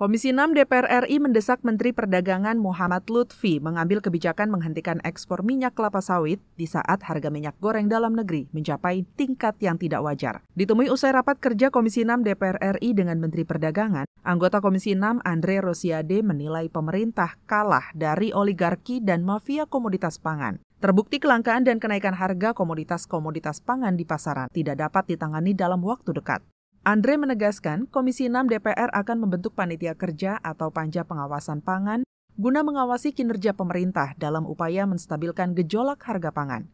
Komisi 6 DPR RI mendesak Menteri Perdagangan Muhammad Lutfi mengambil kebijakan menghentikan ekspor minyak kelapa sawit di saat harga minyak goreng dalam negeri mencapai tingkat yang tidak wajar. Ditemui usai rapat kerja Komisi 6 DPR RI dengan Menteri Perdagangan, anggota Komisi 6 Andre Rosiade menilai pemerintah kalah dari oligarki dan mafia komoditas pangan. Terbukti kelangkaan dan kenaikan harga komoditas-komoditas pangan di pasaran tidak dapat ditangani dalam waktu dekat. Andre menegaskan Komisi 6 DPR akan membentuk panitia kerja atau panja pengawasan pangan guna mengawasi kinerja pemerintah dalam upaya menstabilkan gejolak harga pangan.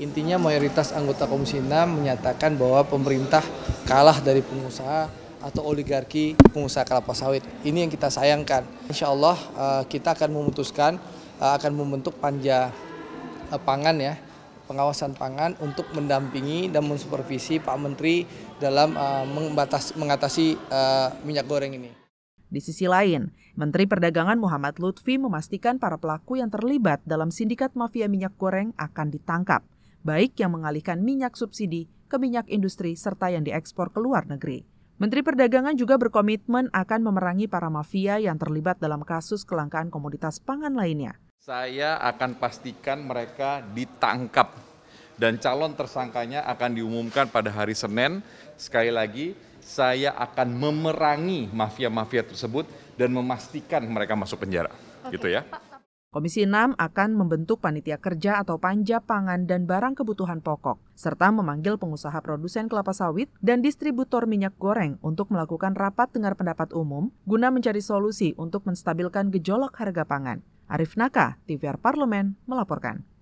Intinya mayoritas anggota Komisi 6 menyatakan bahwa pemerintah kalah dari pengusaha atau oligarki pengusaha kelapa sawit. Ini yang kita sayangkan. Insya Allah eh, kita akan memutuskan eh, akan membentuk panja eh, pangan ya pengawasan pangan untuk mendampingi dan mensupervisi Pak Menteri dalam uh, mengatasi uh, minyak goreng ini. Di sisi lain, Menteri Perdagangan Muhammad Lutfi memastikan para pelaku yang terlibat dalam sindikat mafia minyak goreng akan ditangkap, baik yang mengalihkan minyak subsidi ke minyak industri serta yang diekspor ke luar negeri. Menteri Perdagangan juga berkomitmen akan memerangi para mafia yang terlibat dalam kasus kelangkaan komoditas pangan lainnya. Saya akan pastikan mereka ditangkap dan calon tersangkanya akan diumumkan pada hari Senin. Sekali lagi, saya akan memerangi mafia-mafia tersebut dan memastikan mereka masuk penjara. Oke, gitu ya. Komisi 6 akan membentuk panitia kerja atau panja pangan dan barang kebutuhan pokok, serta memanggil pengusaha produsen kelapa sawit dan distributor minyak goreng untuk melakukan rapat dengar pendapat umum guna mencari solusi untuk menstabilkan gejolak harga pangan. Arif Naka, TVR Parlemen, melaporkan.